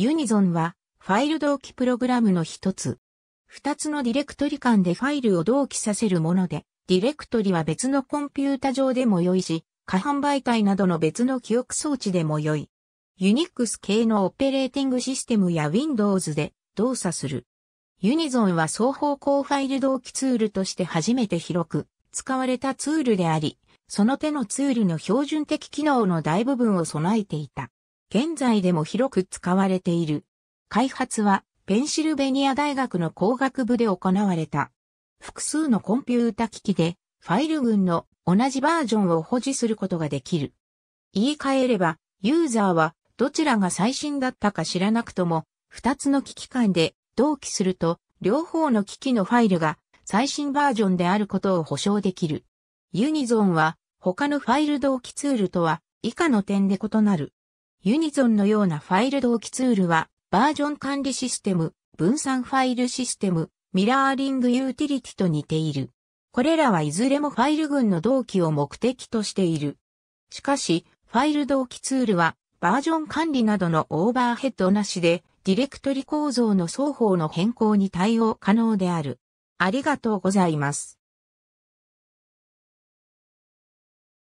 ユニゾンはファイル同期プログラムの一つ。二つのディレクトリ間でファイルを同期させるもので、ディレクトリは別のコンピュータ上でも良いし、可販媒体などの別の記憶装置でも良い。ユニックス系のオペレーティングシステムや Windows で動作する。ユニゾンは双方向ファイル同期ツールとして初めて広く使われたツールであり、その手のツールの標準的機能の大部分を備えていた。現在でも広く使われている。開発はペンシルベニア大学の工学部で行われた。複数のコンピュータ機器でファイル群の同じバージョンを保持することができる。言い換えれば、ユーザーはどちらが最新だったか知らなくとも、2つの機器間で同期すると、両方の機器のファイルが最新バージョンであることを保証できる。ユニゾンは他のファイル同期ツールとは以下の点で異なる。ユニゾンのようなファイル同期ツールは、バージョン管理システム、分散ファイルシステム、ミラーリングユーティリティと似ている。これらはいずれもファイル群の同期を目的としている。しかし、ファイル同期ツールは、バージョン管理などのオーバーヘッドなしで、ディレクトリ構造の双方の変更に対応可能である。ありがとうございます。